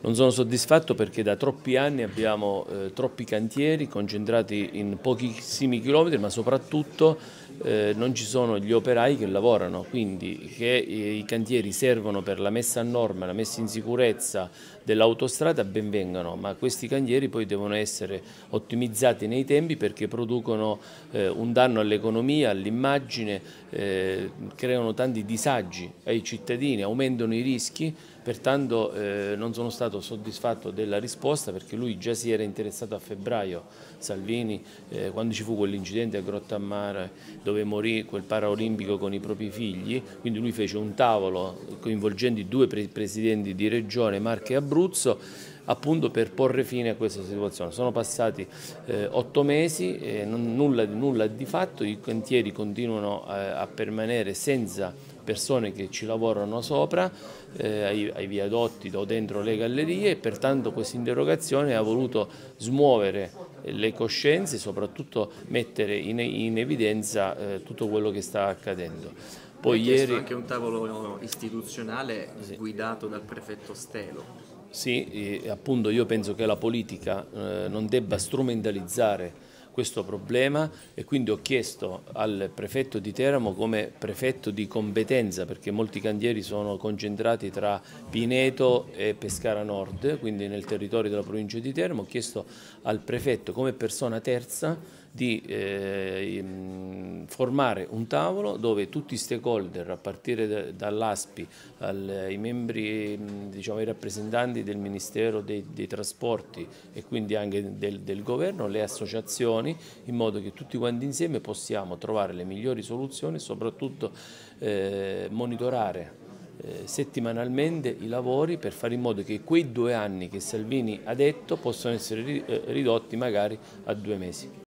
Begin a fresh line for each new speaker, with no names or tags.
Non sono soddisfatto perché da troppi anni abbiamo eh, troppi cantieri concentrati in pochissimi chilometri, ma soprattutto eh, non ci sono gli operai che lavorano, quindi che i cantieri servono per la messa a norma, la messa in sicurezza dell'autostrada ben vengano, ma questi cantieri poi devono essere ottimizzati nei tempi perché producono eh, un danno all'economia, all'immagine, eh, creano tanti disagi ai cittadini, aumentano i rischi, pertanto eh, non sono stato soddisfatto della risposta perché lui già si era interessato a febbraio, Salvini, eh, quando ci fu quell'incidente a Grottammare dove morì quel paraolimpico con i propri figli, quindi lui fece un tavolo coinvolgendo i due presidenti di Regione Marche e Abruzzo appunto per porre fine a questa situazione. Sono passati eh, otto mesi, eh, non, nulla, nulla, di fatto, i cantieri continuano eh, a permanere senza persone che ci lavorano sopra, eh, ai, ai, viadotti o dentro le gallerie e pertanto questa interrogazione ha voluto smuovere le coscienze e soprattutto mettere in, in evidenza eh, tutto quello che sta accadendo. Poi ieri... anche un tavolo istituzionale sì. guidato dal prefetto Stelo. Sì, appunto io penso che la politica eh, non debba strumentalizzare questo problema e quindi ho chiesto al prefetto di Teramo come prefetto di competenza perché molti cantieri sono concentrati tra Pineto e Pescara Nord, quindi nel territorio della provincia di Teramo, ho chiesto al prefetto come persona terza di eh, formare un tavolo dove tutti i stakeholder, a partire dall'ASPI, al, i membri, diciamo, i rappresentanti del Ministero dei, dei Trasporti e quindi anche del, del, Governo, le associazioni, in modo che tutti quanti insieme possiamo trovare le migliori soluzioni e soprattutto eh, monitorare eh, settimanalmente i lavori per fare in modo che quei due anni che Salvini ha detto possano essere eh, ridotti magari a due mesi.